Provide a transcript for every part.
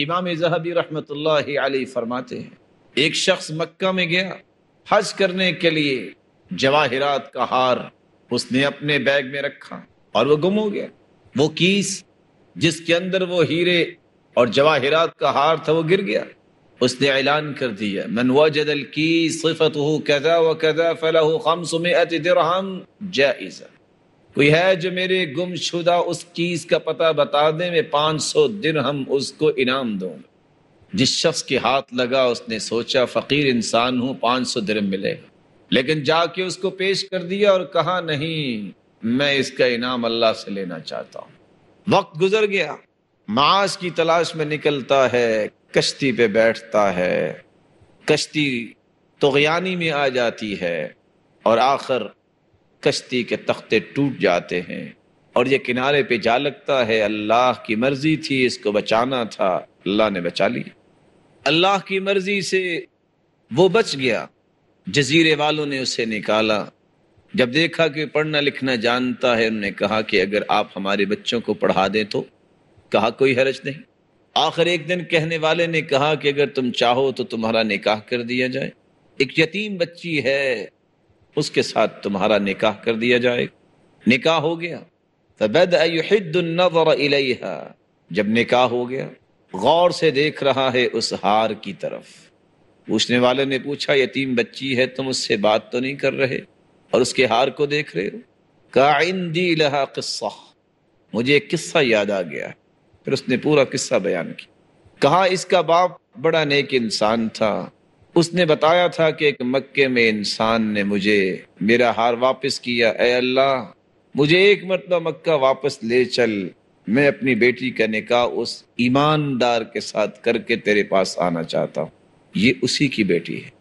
इमाम जहबी रहमत आली फरमाते हैं एक शख्स मक्का में गया हज करने के लिए जवाहरात का हार उसने अपने बैग में रखा और वो गुम हो गया वो कीस जिसके अंदर वो हीरे और जवाहरात का हार था वो गिर गया उसने ऐलान कर दिया मन वजदल की सिफत हो कदा व कदा फला खम सुमे हम जय ईजा कोई है जो मेरे गुमशुदा उस चीज का पता बता दे मैं पाँच सौ दिन हम उसको इनाम दूँ जिस शख्स के हाथ लगा उसने सोचा फ़कीर इंसान हूँ पाँच सौ दिन मिलेगा लेकिन जाके उसको पेश कर दिया और कहा नहीं मैं इसका इनाम अल्लाह से लेना चाहता हूँ वक्त गुजर गया माश की तलाश में निकलता है कश्ती पे बैठता है कश्ती तोगयानी में आ जाती है और आखिर कश्ती के तख्ते टूट जाते हैं और ये किनारे पे जा लगता है अल्लाह की मर्जी थी इसको बचाना था अल्लाह ने बचा लिया अल्लाह की मर्जी से वो बच गया जजीरे वालों ने उसे निकाला जब देखा कि पढ़ना लिखना जानता है उन्होंने कहा कि अगर आप हमारे बच्चों को पढ़ा दें तो कहा कोई हरज नहीं आखिर एक दिन कहने वाले ने कहा कि अगर तुम चाहो तो तुम्हारा निकाह कर दिया जाए एक यतीम बच्ची है उसके साथ तुम्हारा निकाह कर दिया जाएगा निकाह हो गया तबैदा नजर इलेहा जब निकाह हो गया गौर से देख रहा है उस हार की तरफ पूछने वाले ने पूछा यतीम बच्ची है तुम उससे बात तो नहीं कर रहे और उसके हार को देख रहे हो का किस्सा मुझे एक किस्सा याद आ गया फिर उसने पूरा किस्सा बयान किया कहा इसका बाप बड़ा नेक इंसान था उसने बताया था कि एक मक्के में इंसान ने मुझे मेरा हार वापस किया ए अल्लाह मुझे एक मरतबा मक्का वापस ले चल मैं अपनी बेटी का निकाह उस ईमानदार के साथ करके तेरे पास आना चाहता हूँ ये उसी की बेटी है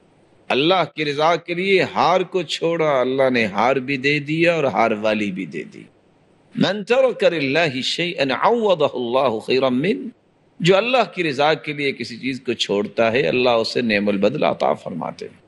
अल्लाह की रजा के लिए हार को छोड़ा अल्लाह ने हार भी दे दिया और हार वाली भी दे दी मंतर कर जो अल्लाह की रजा के लिए किसी चीज़ को छोड़ता है अल्लाह उसे नेमल बदला फरमाते हैं